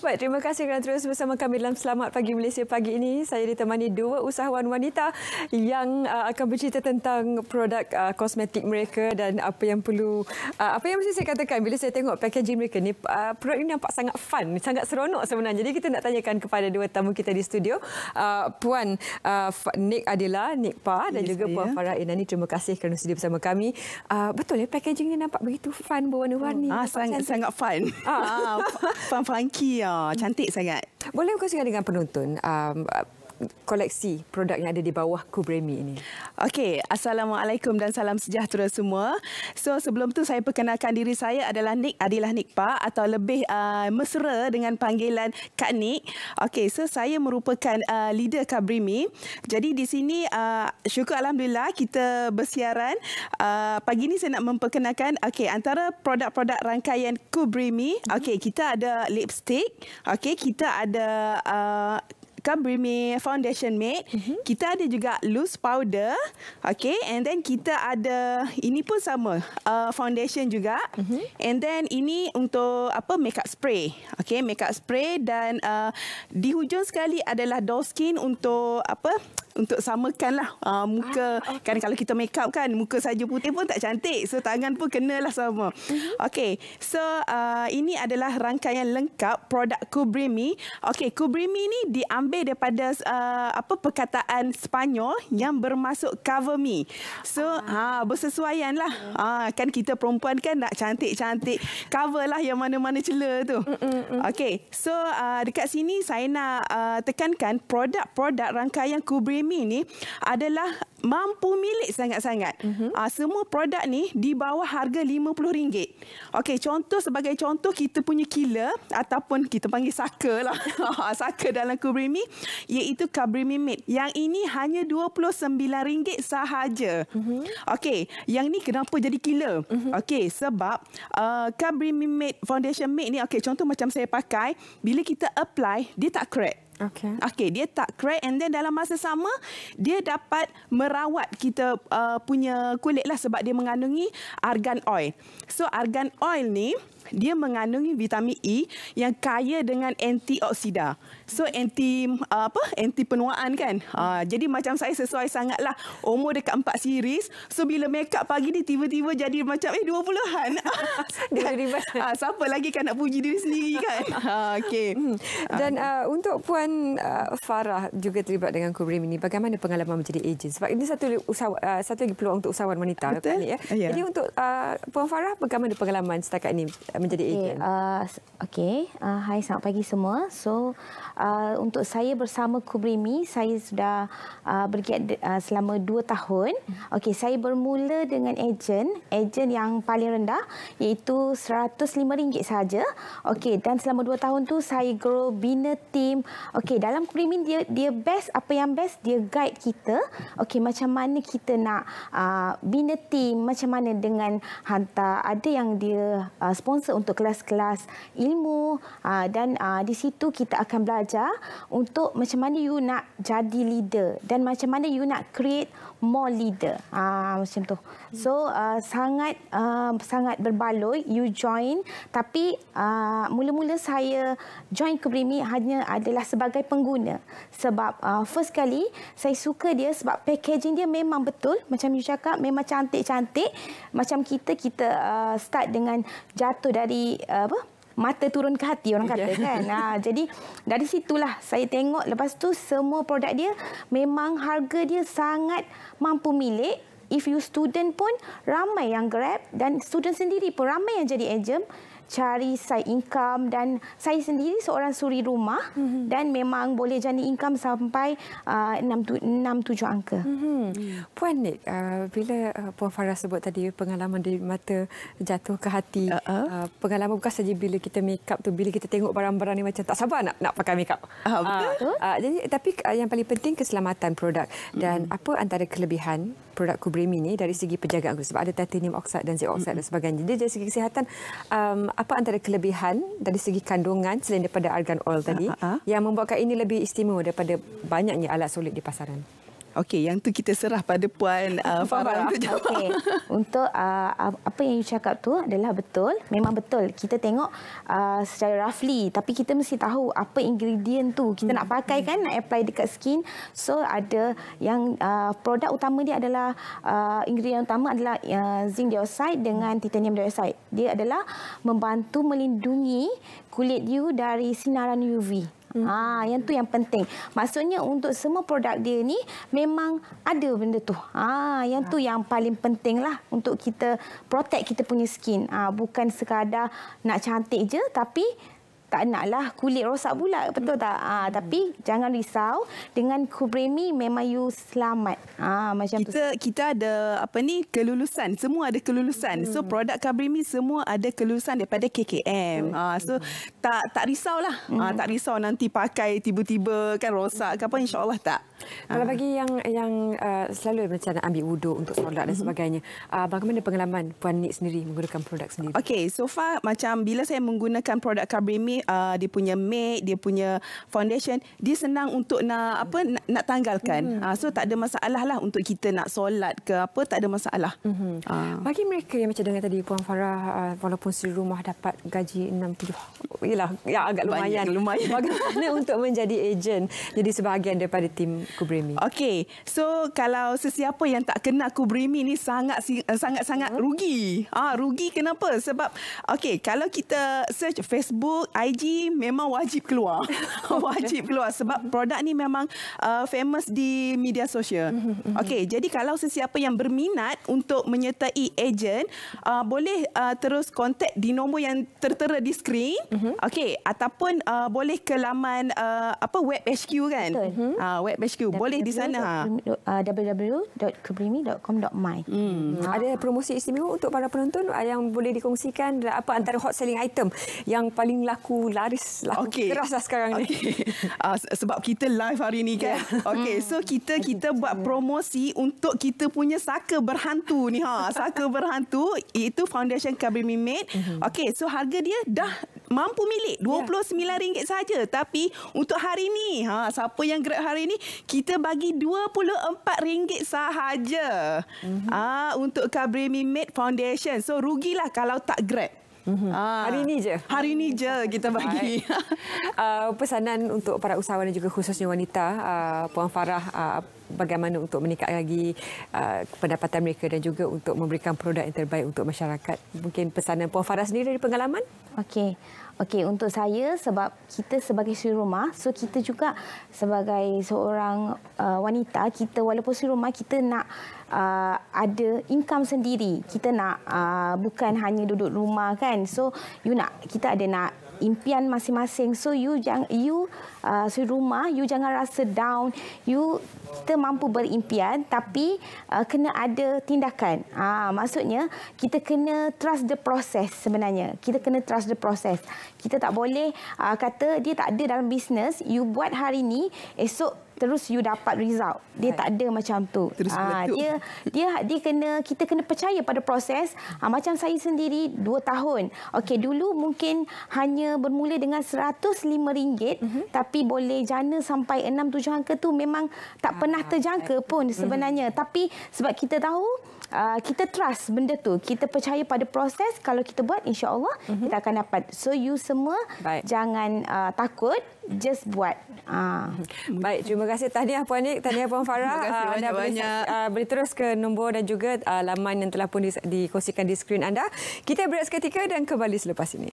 Baik, terima kasih kerana terus bersama kami dalam Selamat Pagi Malaysia pagi ini. Saya ditemani dua usahawan wanita yang uh, akan bercerita tentang produk uh, kosmetik mereka dan apa yang perlu uh, apa yang mesti saya katakan bila saya tengok packaging mereka ni uh, produk ini nampak sangat fun, sangat seronok sebenarnya. Jadi kita nak tanyakan kepada dua tamu kita di studio, uh, Puan uh, Nik Adila, Nik Pa dan yes, juga Puan yeah. Farah Inani. Terima kasih kerana sudi bersama kami. Uh, betul ya, packaging ini nampak begitu fun, berwarna-warni. Oh, ah, sangat, sangat fun. Ah, ah fun funky ya cantik sangat. Boleh berkongsi dengan penonton um, koleksi produk yang ada di bawah Kubremi ini. Okey, assalamualaikum dan salam sejahtera semua. So sebelum tu saya perkenalkan diri saya adalah Nik Adilah Nik Pak atau lebih uh, mesra dengan panggilan Kak Nik. Okey, so saya merupakan uh, leader Kubremi. Jadi di sini uh, syukur alhamdulillah kita bersiaran uh, pagi ini saya nak memperkenalkan okey antara produk-produk rangkaian Kubremi. Mhm. Okey, kita ada lipstick, okey kita ada uh, kan Brimi foundation matte. Mm-hmm. Kita ada juga loose powder. Okay. And then kita ada, ini pun sama. Uh, foundation juga. Mm-hmm. And then ini untuk apa makeup spray. Okay. Makeup spray dan uh, di hujung sekali adalah doll skin untuk apa untuk samakanlah uh, ah, muka ah, okay. kan kalau kita make up kan muka saja putih pun tak cantik so tangan pun kenalah sama uh-huh. okey so uh, ini adalah rangkaian lengkap produk Kubrimi okey Kubrimi ni diambil daripada uh, apa perkataan Sepanyol yang bermaksud cover me so ah. ha bersesuaianlah ah yeah. ha, kan kita perempuan kan nak cantik-cantik coverlah yang mana-mana celah tu mm, mm, mm. okey so uh, dekat sini saya nak uh, tekankan produk-produk rangkaian Kubrimi Xiaomi ni adalah mampu milik sangat-sangat. Mm-hmm. semua produk ni di bawah harga RM50. Okey, contoh sebagai contoh kita punya killer ataupun kita panggil saka lah. Ah, saka dalam Kubrimi iaitu Kubrimi Mate. Yang ini hanya RM29 sahaja. Mm-hmm. Okey, yang ni kenapa jadi killer? Mm-hmm. Okey, sebab uh, ah, Kubrimi Mate Foundation Mate ni okey contoh macam saya pakai bila kita apply dia tak crack. Okay. Okay, dia tak crack and then dalam masa sama dia dapat merawat kita uh, punya kulit lah sebab dia mengandungi argan oil. So argan oil ni dia mengandungi vitamin E yang kaya dengan antioksida. So anti uh, apa? Anti penuaan kan? Ha, jadi macam saya sesuai sangatlah. Umur dekat 4 series. So bila mekap pagi ni tiba-tiba jadi macam eh 20-an. Ah, siapa lagi kan nak puji diri sendiri kan? Ha, ah, okay. Hmm. Ah, Dan uh, untuk Puan uh, Farah juga terlibat dengan Kubrim ini. Bagaimana pengalaman menjadi agent? Sebab ini satu usaha, uh, satu lagi peluang untuk usahawan wanita. Betul. ya? Yeah. Jadi untuk uh, Puan Farah bagaimana pengalaman setakat ini menjadi agent. Okay, uh, okay. Uh, hai selamat pagi semua. So uh, untuk saya bersama Kubrimi, saya sudah uh, bergiat uh, selama dua tahun. Okey, saya bermula dengan agen, agen yang paling rendah iaitu RM105 saja. Okey, dan selama dua tahun tu saya grow bina team. Okey, dalam Kubrimi dia dia best apa yang best dia guide kita. Okey, macam mana kita nak uh, bina team, macam mana dengan hantar ada yang dia uh, sponsor masa untuk kelas-kelas ilmu ah, dan ah, di situ kita akan belajar untuk macam mana you nak jadi leader dan macam mana you nak create more leader uh, macam tu. So uh, sangat uh, sangat berbaloi you join tapi mula-mula uh, saya join Kubrimi hanya adalah sebagai pengguna sebab uh, first kali saya suka dia sebab packaging dia memang betul macam you cakap memang cantik-cantik macam kita kita uh, start dengan jatuh dari uh, apa mata turun ke hati orang kata yeah. kan. Ha, jadi dari situlah saya tengok lepas tu semua produk dia memang harga dia sangat mampu milik. If you student pun ramai yang grab dan student sendiri pun ramai yang jadi agent cari side income dan saya sendiri seorang suri rumah mm -hmm. dan memang boleh jadi income sampai uh, tujuh angka. Mm -hmm. Puan Nik, uh, bila uh, Puan Farah sebut tadi pengalaman di mata jatuh ke hati, uh -uh. Uh, pengalaman bukan saja bila kita make up tu, bila kita tengok barang-barang ni macam tak sabar nak nak pakai make up. Uh, betul. Uh, uh, jadi, tapi uh, yang paling penting keselamatan produk dan mm -hmm. apa antara kelebihan produk Kubrimi ini dari segi penjagaan sebab ada titanium oxide dan zinc oxide mm -hmm. dan sebagainya. Jadi dari segi kesihatan um, apa antara kelebihan dari segi kandungan selain daripada argan oil ha, tadi uh, uh, yang membuatkan ini lebih istimewa daripada banyaknya alat solid di pasaran? Okey, yang tu kita serah pada Puan uh, Farah untuk jawab. Okay. Untuk uh, apa yang you cakap tu adalah betul. Memang betul. Kita tengok uh, secara roughly. Tapi kita mesti tahu apa ingredient tu. Kita hmm. nak pakai hmm. kan, nak apply dekat skin. So ada yang uh, produk utama dia adalah, uh, ingredient utama adalah uh, zinc dioxide dengan titanium dioxide. Dia adalah membantu melindungi kulit you dari sinaran UV. Mm -hmm. Ah, yang tu yang penting. Maksudnya untuk semua produk dia ni memang ada benda tu. Ah, yang tu yang paling penting lah untuk kita protect kita punya skin. Ah, bukan sekadar nak cantik je, tapi tak nak lah kulit rosak pula betul tak ha, tapi jangan risau dengan kubremi memang you selamat ha, macam kita tu. kita ada apa ni kelulusan semua ada kelulusan hmm. so produk kubremi semua ada kelulusan daripada KKM ha, ah, so hmm. tak tak risau lah. ha, tak risau nanti pakai tiba-tiba kan rosak ke apa insyaallah tak kalau bagi yang yang uh, selalu macam nak ambil wuduk untuk produk dan sebagainya, uh, bagaimana pengalaman Puan Nik sendiri menggunakan produk sendiri? Okay, so far macam bila saya menggunakan produk Kabrimi uh, dia punya make, dia punya foundation, dia senang untuk nak apa nak, nak tanggalkan. Mm -hmm. uh, so tak ada masalah lah untuk kita nak solat ke apa, tak ada masalah. Mm -hmm. uh. Bagi mereka yang macam dengar tadi Puan Farah, uh, walaupun si rumah dapat gaji 60, ialah ya agak lumayan. Banyak, lumayan. Bagaimana untuk menjadi ejen, jadi sebahagian daripada tim Kubrimi? Okey, so kalau sesiapa yang tak kenal Kubrimi ni sangat sangat sangat mm -hmm. rugi. Ah, rugi kenapa? Sebab okey, kalau kita search Facebook, IG, IG memang wajib keluar. wajib keluar sebab produk ni memang uh, famous di media sosial. Mhm, mhm, mhm. Okey, jadi kalau sesiapa yang berminat untuk menyertai ejen, uh, boleh uh, terus kontak di nombor yang tertera di skrin. Okey, ataupun uh, boleh ke laman uh, apa web HQ kan? uh, web HQ boleh di sana. Ha? www.kebrimi.com.my. Uh, hmm. hmm. Ada promosi istimewa untuk para penonton yang boleh dikongsikan apa antara hot selling item yang paling laku laris lah. Okay. Keras lah sekarang ni. Okay. Uh, ah, sebab kita live hari ni kan. Yeah. Okay. Hmm. So kita kita buat promosi untuk kita punya saka berhantu ni ha. Saka berhantu itu foundation Kabri Mimit. Mhm. Okay. So harga dia dah mampu milik RM29 ya. yeah. saja tapi untuk hari ni ha siapa yang grab hari ni kita bagi RM24 sahaja mm-hmm. ah untuk Kabri Mimit Foundation so rugilah kalau tak grab Mm-hmm. Ah. Hari ini je. Hari ini je kita bagi. Uh, pesanan untuk para usahawan dan juga khususnya wanita, uh, Puan Farah, uh, bagaimana untuk meningkat lagi uh, pendapatan mereka dan juga untuk memberikan produk yang terbaik untuk masyarakat. Mungkin pesanan Puan Farah sendiri dari pengalaman? Okey. Okey, untuk saya sebab kita sebagai suri rumah, so kita juga sebagai seorang uh, wanita, kita walaupun suri rumah kita nak uh, ada income sendiri. Kita nak uh, bukan hanya duduk rumah kan. So you nak kita ada nak impian masing-masing. So you jangan you uh, so rumah you jangan rasa down. You kita mampu berimpian tapi uh, kena ada tindakan. Ah ha, maksudnya kita kena trust the process sebenarnya. Kita kena trust the process. Kita tak boleh uh, kata dia tak ada dalam business. you buat hari ni, esok terus you dapat result. Dia right. tak ada macam tu. Terus ha, dia dia dia kena kita kena percaya pada proses. Ha, macam saya sendiri 2 tahun. Okey dulu mungkin hanya bermula dengan RM105 ringgit huh tapi boleh jana sampai 6 7 angka tu memang tak pernah ah, terjangka pun sebenarnya. uh Tapi sebab kita tahu Ah, kita trust benda tu. Kita percaya pada proses. Kalau kita buat, insyaAllah mm -hmm. kita akan dapat. So, you semua Baik. jangan uh, takut. Just buat. Uh. Baik, terima kasih. Tahniah Puan Nik, tahniah Puan Farah. terima kasih banyak-banyak. banyak. uh, boleh terus ke nombor dan juga uh, laman yang telah pun dikongsikan di skrin anda. Kita break seketika dan kembali selepas ini.